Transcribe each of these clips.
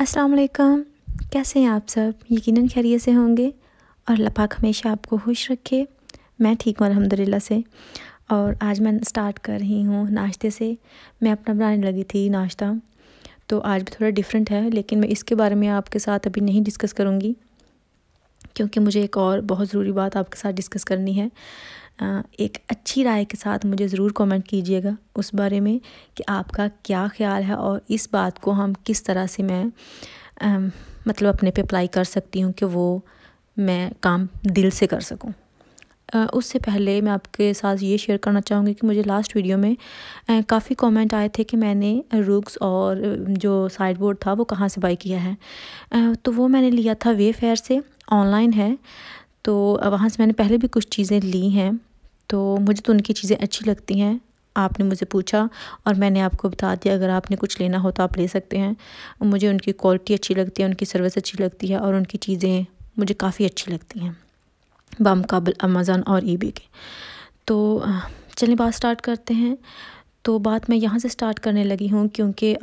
अस्सलाम वालेकुम कैसे हैं आप सब यकीनन खैरियत से होंगे और लपाक हमेशा आपको खुश रखे मैं ठीक हूँ अलहमदिल्ला से और आज मैं स्टार्ट कर रही हूँ नाश्ते से मैं अपना बनाने लगी थी नाश्ता तो आज भी थोड़ा डिफरेंट है लेकिन मैं इसके बारे में आपके साथ अभी नहीं डिस्कस करूँगी क्योंकि मुझे एक और बहुत ज़रूरी बात आपके साथ डिस्कस करनी है एक अच्छी राय के साथ मुझे ज़रूर कमेंट कीजिएगा उस बारे में कि आपका क्या ख्याल है और इस बात को हम किस तरह से मैं आ, मतलब अपने पे अप्लाई कर सकती हूँ कि वो मैं काम दिल से कर सकूँ उससे पहले मैं आपके साथ ये शेयर करना चाहूँगी कि मुझे लास्ट वीडियो में काफ़ी कमेंट आए थे कि मैंने रुक्स और जो साइड बोर्ड था वो कहाँ से बाई किया है तो वो मैंने लिया था वे फेयर से ऑनलाइन है तो वहाँ से मैंने पहले भी कुछ चीज़ें ली हैं तो मुझे तो उनकी चीज़ें अच्छी लगती हैं आपने मुझे पूछा और मैंने आपको बता दिया अगर आपने कुछ लेना हो तो आप ले सकते हैं मुझे उनकी क्वालिटी अच्छी लगती है उनकी सर्विस अच्छी लगती है और उनकी चीज़ें मुझे काफ़ी अच्छी लगती हैं बामकबल अमेज़ान और ई के तो चलिए बात स्टार्ट करते हैं तो बात मैं यहाँ से स्टार्ट करने लगी हूँ क्योंकि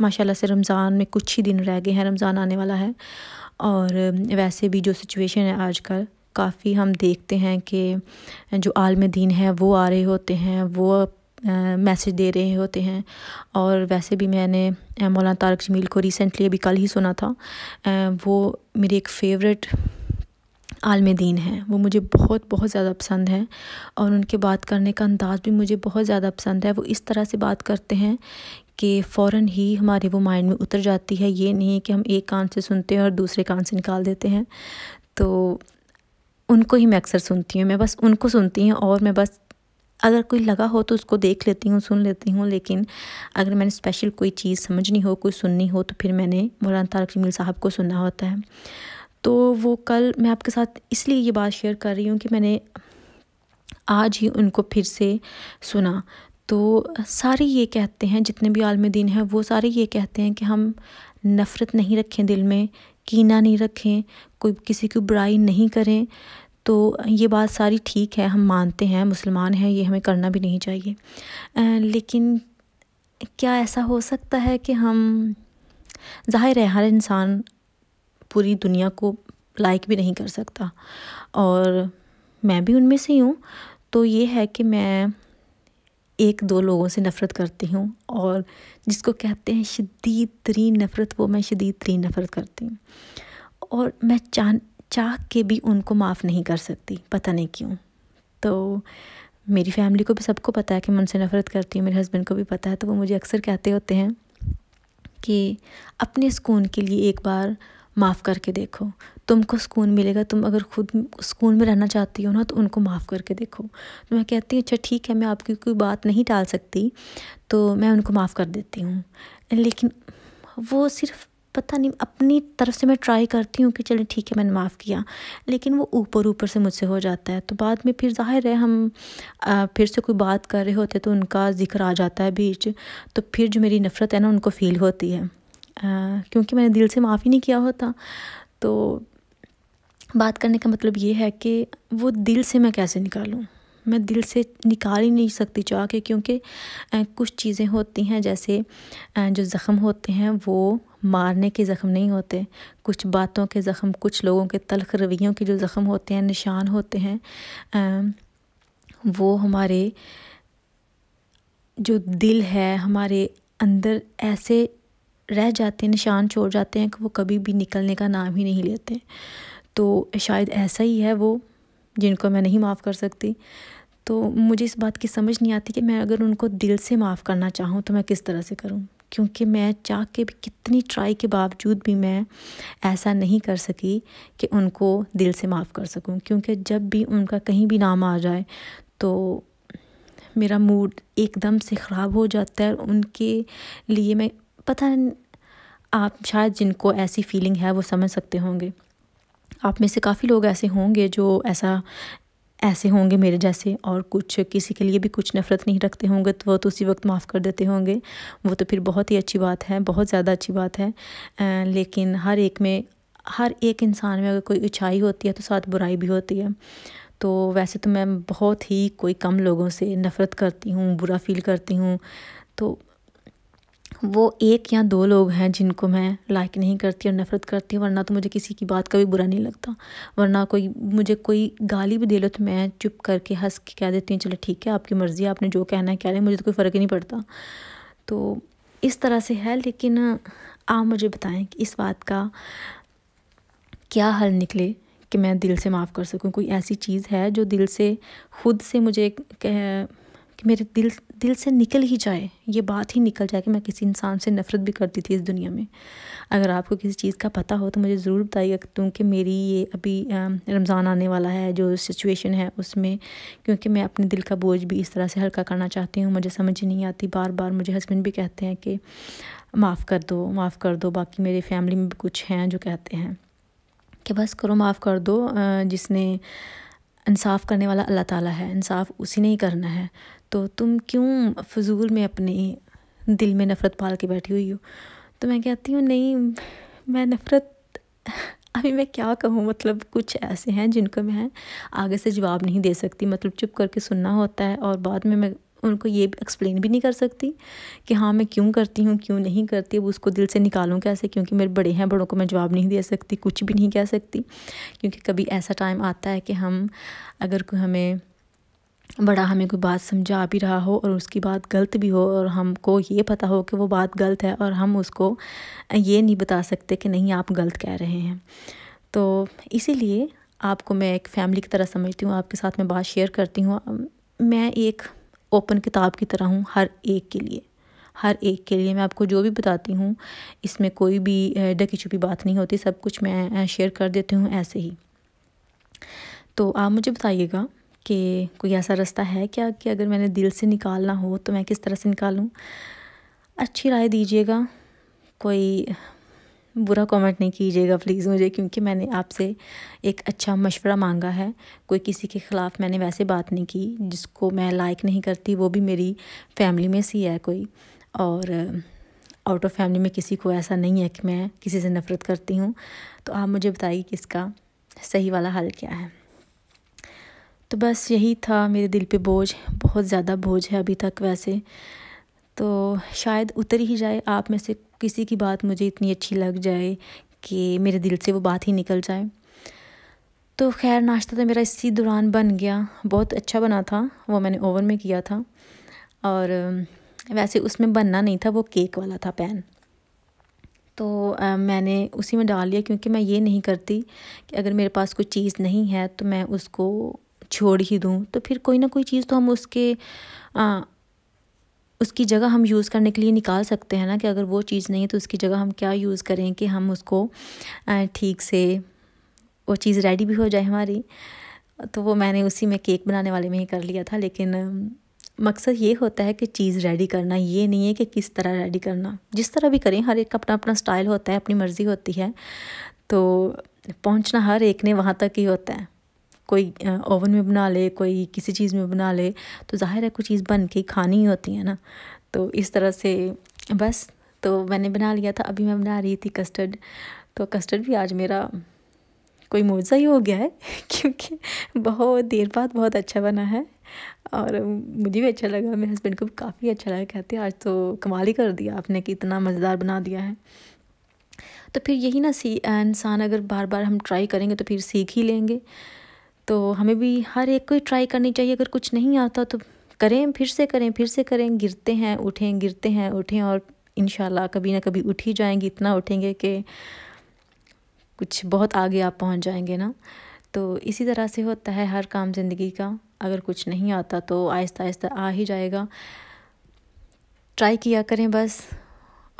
माशाल्लाह से रमज़ान में कुछ ही दिन रह गए हैं रमज़ान आने वाला है और वैसे भी जो सिचुएशन है आजकल काफ़ी हम देखते हैं कि जो आलम दीन है वो आ रहे होते हैं वो मैसेज दे रहे होते हैं और वैसे भी मैंने मौलाना तारक जमील को रिसेंटली अभी कल ही सुना था वो मेरी एक फेवरेट आलम दीन हैं वो मुझे बहुत बहुत ज़्यादा पसंद हैं और उनके बात करने का अंदाज़ भी मुझे बहुत ज़्यादा पसंद है वो इस तरह से बात करते हैं कि फ़ौर ही हमारे वो माइंड में उतर जाती है ये नहीं कि हम एक कान से सुनते हैं और दूसरे कान से निकाल देते हैं तो उनको ही मैं अक्सर सुनती हूँ मैं बस उनको सुनती हूँ और मैं बस अगर कोई लगा हो तो उसको देख लेती हूँ सुन लेती हूँ लेकिन अगर मैंने स्पेशल कोई चीज़ समझनी हो कोई सुननी हो तो फिर मैंने मौलाना तारक जमील साहब को सुनना होता है तो वो कल मैं आपके साथ इसलिए ये बात शेयर कर रही हूँ कि मैंने आज ही उनको फिर से सुना तो सारे ये कहते हैं जितने भी आलम दिन हैं वो सारे ये कहते हैं कि हम नफ़रत नहीं रखें दिल में कीना नहीं रखें कोई किसी की बुराई नहीं करें तो ये बात सारी ठीक है हम मानते हैं मुसलमान हैं ये हमें करना भी नहीं चाहिए आ, लेकिन क्या ऐसा हो सकता है कि हम ज़ाहिर है हर इंसान पूरी दुनिया को लाइक भी नहीं कर सकता और मैं भी उनमें से हूँ तो ये है कि मैं एक दो लोगों से नफ़रत करती हूँ और जिसको कहते हैं शदीद तरीन नफ़रत वो मैं शदीद तरीन नफ़रत करती हूँ और मैं चाह चाह के भी उनको माफ़ नहीं कर सकती पता नहीं क्यों तो मेरी फैमिली को भी सबको पता है कि मैं उनसे नफ़रत करती हूँ मेरे हस्बैंड को भी पता है तो वो मुझे अक्सर कहते होते हैं कि अपने सुकून के लिए एक बार माफ़ करके देखो तुमको सुकून मिलेगा तुम अगर खुद सुकून में रहना चाहती हो ना तो उनको माफ़ करके देखो तो मैं कहती हूँ अच्छा ठीक है मैं आपकी कोई बात नहीं टाल सकती तो मैं उनको माफ़ कर देती हूँ लेकिन वो सिर्फ पता नहीं अपनी तरफ से मैं ट्राई करती हूँ कि चले ठीक है मैंने माफ़ किया लेकिन वो ऊपर ऊपर से मुझसे हो जाता है तो बाद में फिर जाहिर है हम आ, फिर से कोई बात कर रहे होते तो उनका जिक्र आ जाता है बीच तो फिर जो मेरी नफ़रत है ना उनको फ़ील होती है क्योंकि मैंने दिल से माफ़ी नहीं किया होता तो बात करने का मतलब ये है कि वो दिल से मैं कैसे निकालूँ मैं दिल से निकाल ही नहीं सकती चाह के क्योंकि कुछ चीज़ें होती हैं जैसे जो ज़ख़म होते हैं वो मारने के ज़ख़म नहीं होते कुछ बातों के ज़ख़म कुछ लोगों के तलख रवैयों के जो ज़ख़म होते हैं निशान होते हैं वो हमारे जो दिल है हमारे अंदर ऐसे रह जाते हैं निशान छोड़ जाते हैं कि वो कभी भी निकलने का नाम ही नहीं लेते तो शायद ऐसा ही है वो जिनको मैं नहीं माफ़ कर सकती तो मुझे इस बात की समझ नहीं आती कि मैं अगर उनको दिल से माफ़ करना चाहूँ तो मैं किस तरह से करूँ क्योंकि मैं चाह के भी कितनी ट्राई के बावजूद भी मैं ऐसा नहीं कर सकी कि उनको दिल से माफ़ कर सकूँ क्योंकि जब भी उनका कहीं भी नाम आ जाए तो मेरा मूड एकदम से ख़राब हो जाता है उनके लिए मैं पता नहीं आप शायद जिनको ऐसी फीलिंग है वो समझ सकते होंगे आप में से काफ़ी लोग ऐसे होंगे जो ऐसा ऐसे होंगे मेरे जैसे और कुछ किसी के लिए भी कुछ नफ़रत नहीं रखते होंगे तो वो तो उसी वक्त माफ़ कर देते होंगे वो तो फिर बहुत ही अच्छी बात है बहुत ज़्यादा अच्छी बात है लेकिन हर एक में हर एक इंसान में अगर कोई अच्छाई होती है तो साथ बुराई भी होती है तो वैसे तो मैं बहुत ही कोई कम लोगों से नफ़रत करती हूँ बुरा फील करती हूँ तो वो एक या दो लोग हैं जिनको मैं लाइक नहीं करती और नफ़रत करती वरना तो मुझे किसी की बात का भी बुरा नहीं लगता वरना कोई मुझे कोई गाली भी दे लो तो मैं चुप करके हंस के कह देती हूँ चलो ठीक है आपकी मर्ज़ी है आपने जो कहना है कह रहे मुझे तो कोई फ़र्क ही नहीं पड़ता तो इस तरह से है लेकिन आप मुझे बताएं कि इस बात का क्या हल निकले कि मैं दिल से माफ़ कर सकूं कोई ऐसी चीज़ है जो दिल से खुद से मुझे कह कि मेरे दिल दिल से निकल ही जाए ये बात ही निकल जाए कि मैं किसी इंसान से नफ़रत भी करती थी इस दुनिया में अगर आपको किसी चीज़ का पता हो तो मुझे ज़रूर बताइएगा क्योंकि मेरी ये अभी रमज़ान आने वाला है जो सिचुएशन है उसमें क्योंकि मैं अपने दिल का बोझ भी इस तरह से हल्का करना चाहती हूँ मुझे समझ नहीं आती बार बार मुझे हस्बैंड भी कहते हैं कि माफ़ कर दो माफ़ कर दो बाकी मेरे फैमिली में भी कुछ हैं जो कहते हैं कि बस करो माफ़ कर दो जिसने इंसाफ़ करने वाला अल्लाह ताला है इंसाफ उसी ने ही करना है तो तुम क्यों फजूल में अपने दिल में नफ़रत पाल के बैठी हुई हो तो मैं कहती हूँ नहीं मैं नफ़रत अभी मैं क्या कहूँ मतलब कुछ ऐसे हैं जिनको मैं आगे से जवाब नहीं दे सकती मतलब चुप करके सुनना होता है और बाद में मैं उनको ये एक्सप्लेन भी नहीं कर सकती कि हाँ मैं क्यों करती हूँ क्यों नहीं करती अब उसको दिल से निकालूँ कैसे क्योंकि मेरे बड़े हैं बड़ों को मैं जवाब नहीं दे सकती कुछ भी नहीं कह सकती क्योंकि कभी ऐसा टाइम आता है कि हम अगर कोई हमें बड़ा हमें कोई बात समझा भी रहा हो और उसकी बात गलत भी हो और हमको ये पता हो कि वो बात गलत है और हम उसको ये नहीं बता सकते कि नहीं आप गलत कह रहे हैं तो इसीलिए आपको मैं एक फ़ैमिली की तरह समझती हूँ आपके साथ मैं बात शेयर करती हूँ मैं एक ओपन किताब की तरह हूँ हर एक के लिए हर एक के लिए मैं आपको जो भी बताती हूँ इसमें कोई भी डकी छुपी बात नहीं होती सब कुछ मैं शेयर कर देती हूँ ऐसे ही तो आप मुझे बताइएगा कि कोई ऐसा रास्ता है क्या कि अगर मैंने दिल से निकालना हो तो मैं किस तरह से निकालूँ अच्छी राय दीजिएगा कोई बुरा कमेंट नहीं कीजिएगा प्लीज़ मुझे क्योंकि मैंने आपसे एक अच्छा मशवरा मांगा है कोई किसी के ख़िलाफ़ मैंने वैसे बात नहीं की जिसको मैं लाइक नहीं करती वो भी मेरी फैमिली में से है कोई और आउट ऑफ फैमिली में किसी को ऐसा नहीं है कि मैं किसी से नफ़रत करती हूँ तो आप मुझे बताइए कि इसका सही वाला हल क्या है तो बस यही था मेरे दिल पे बोझ बहुत ज़्यादा बोझ है अभी तक वैसे तो शायद उतर ही जाए आप में से किसी की बात मुझे इतनी अच्छी लग जाए कि मेरे दिल से वो बात ही निकल जाए तो खैर नाश्ता तो मेरा इसी दौरान बन गया बहुत अच्छा बना था वो मैंने ओवन में किया था और वैसे उसमें बनना नहीं था वो केक वाला था पैन तो आ, मैंने उसी में डाल लिया क्योंकि मैं ये नहीं करती कि अगर मेरे पास कोई चीज़ नहीं है तो मैं उसको छोड़ ही दूँ तो फिर कोई ना कोई चीज़ तो हम उसके आ, उसकी जगह हम यूज़ करने के लिए निकाल सकते हैं ना कि अगर वो चीज़ नहीं है तो उसकी जगह हम क्या यूज़ करें कि हम उसको ठीक से वो चीज़ रेडी भी हो जाए हमारी तो वो मैंने उसी में केक बनाने वाले में ही कर लिया था लेकिन मकसद ये होता है कि चीज़ रेडी करना ये नहीं है कि किस तरह रेडी करना जिस तरह भी करें हर एक का अपना अपना स्टाइल होता है अपनी मर्ज़ी होती है तो पहुंचना हर एक ने वहाँ तक ही होता है कोई ओवन में बना ले कोई किसी चीज़ में बना ले तो ज़ाहिर है कुछ चीज़ बन के खानी ही होती है ना तो इस तरह से बस तो मैंने बना लिया था अभी मैं बना रही थी कस्टर्ड तो कस्टर्ड भी आज मेरा कोई मुआवजा ही हो गया है क्योंकि बहुत देर बाद बहुत अच्छा बना है और मुझे भी अच्छा लगा मेरे हस्बैंड को भी काफ़ी अच्छा लगा कहते आज तो कमाल ही कर दिया आपने कि इतना मज़ेदार बना दिया है तो फिर यही ना सी इंसान अगर बार बार हम ट्राई करेंगे तो फिर सीख ही लेंगे तो हमें भी हर एक को ट्राई करनी चाहिए अगर कुछ नहीं आता तो करें फिर से करें फिर से करें गिरते हैं उठें गिरते हैं उठें और इन कभी ना कभी उठ ही जाएंगे इतना उठेंगे कि कुछ बहुत आगे आप पहुंच जाएंगे ना तो इसी तरह से होता है हर काम ज़िंदगी का अगर कुछ नहीं आता तो आहिस्ता आहिस्ता आ ही जाएगा ट्राई किया करें बस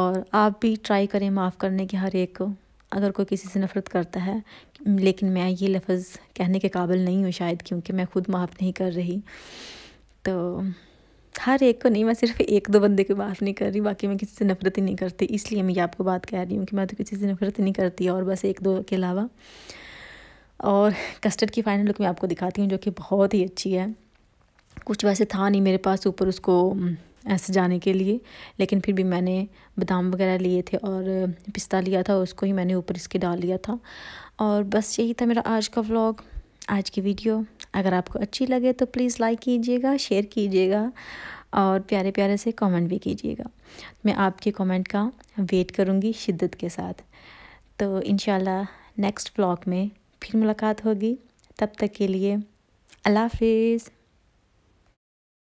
और आप भी ट्राई करें माफ़ करने के हर एक को अगर कोई किसी से नफ़रत करता है लेकिन मैं ये लफ्ज़ कहने के काबिल नहीं हूँ शायद क्योंकि मैं खुद माफ़ नहीं कर रही तो हर एक को नहीं मैं सिर्फ एक दो बंदे को माफ़ नहीं कर रही बाकी मैं किसी से नफ़रत ही नहीं करती इसलिए मैं ये आपको बात कह रही हूँ कि मैं तो किसी से नफ़रत ही नहीं करती और बस एक दो के अलावा और कस्टर्ड की फाइनल लुक मैं आपको दिखाती हूँ जो कि बहुत ही अच्छी है कुछ वैसे था नहीं मेरे पास ऊपर उसको ऐसे जाने के लिए लेकिन फिर भी मैंने बादाम वगैरह लिए थे और पिस्ता लिया था उसको ही मैंने ऊपर इसके डाल लिया था और बस यही था मेरा आज का व्लॉग आज की वीडियो अगर आपको अच्छी लगे तो प्लीज़ लाइक कीजिएगा शेयर कीजिएगा और प्यारे प्यारे से कमेंट भी कीजिएगा मैं आपके कमेंट का वेट करूँगी शिद्दत के साथ तो इन नेक्स्ट ब्लॉग में फिर मुलाकात होगी तब तक के लिए अल्लाह हाफिज़